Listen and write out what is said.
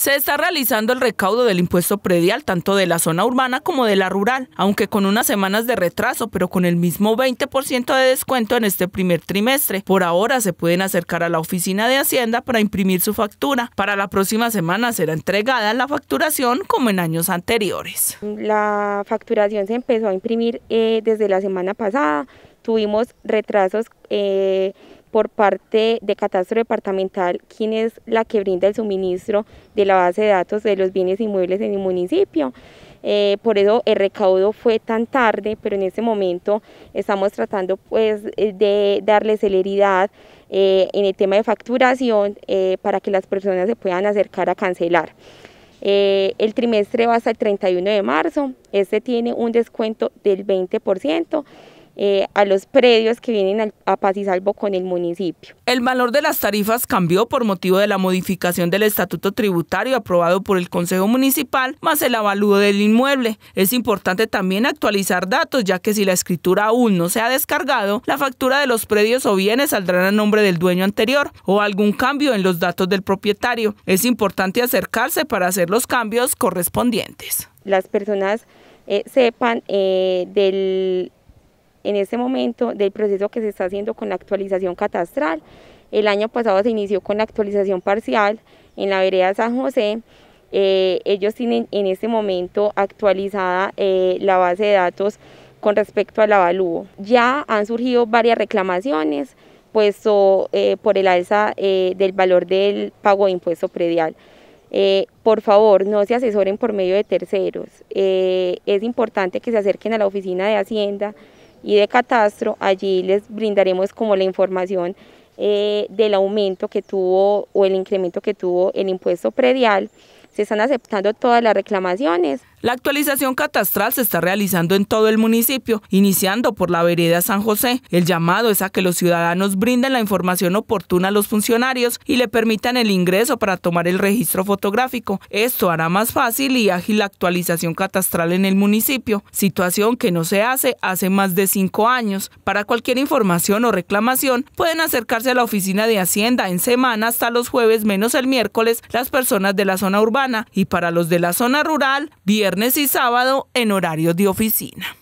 Se está realizando el recaudo del impuesto predial tanto de la zona urbana como de la rural, aunque con unas semanas de retraso, pero con el mismo 20% de descuento en este primer trimestre. Por ahora se pueden acercar a la oficina de Hacienda para imprimir su factura. Para la próxima semana será entregada la facturación como en años anteriores. La facturación se empezó a imprimir eh, desde la semana pasada. Tuvimos retrasos. Eh, por parte de Catastro Departamental, quien es la que brinda el suministro de la base de datos de los bienes inmuebles en el municipio. Eh, por eso el recaudo fue tan tarde, pero en este momento estamos tratando pues, de darle celeridad eh, en el tema de facturación eh, para que las personas se puedan acercar a cancelar. el trimestre va hasta el 31 de marzo, este tiene un descuento del 20%. Eh, a los predios que vienen a paz y salvo con el municipio. El valor de las tarifas cambió por motivo de la modificación del estatuto tributario aprobado por el Consejo Municipal, más el avalúo del inmueble. Es importante también actualizar datos, ya que si la escritura aún no se ha descargado, la factura de los predios o bienes saldrá a nombre del dueño anterior o algún cambio en los datos del propietario. Es importante acercarse para hacer los cambios correspondientes. Las personas eh, sepan eh, del en este momento del proceso que se está haciendo con la actualización catastral. El año pasado se inició con la actualización parcial en la vereda San José. Eh, ellos tienen en este momento actualizada eh, la base de datos con respecto al avalúo. Ya han surgido varias reclamaciones, puesto eh, por el alza del valor del pago de impuesto predial. por favor, no se asesoren por medio de terceros. es importante que se acerquen a la oficina de Hacienda y de catastro, allí les brindaremos como la información eh, del aumento que tuvo o el incremento que tuvo el impuesto predial. Se están aceptando todas las reclamaciones. La actualización catastral se está realizando en todo el municipio, iniciando por la vereda San José. El llamado es a que los ciudadanos brinden la información oportuna a los funcionarios y le permitan el ingreso para tomar el registro fotográfico. Esto hará más fácil y ágil la actualización catastral en el municipio, situación que no se hace hace más de cinco años. Para cualquier información o reclamación, pueden acercarse a la oficina de Hacienda en semana hasta los jueves menos el miércoles las personas de la zona urbana y para los de la zona rural, viernes viernes y sábado en horario de oficina.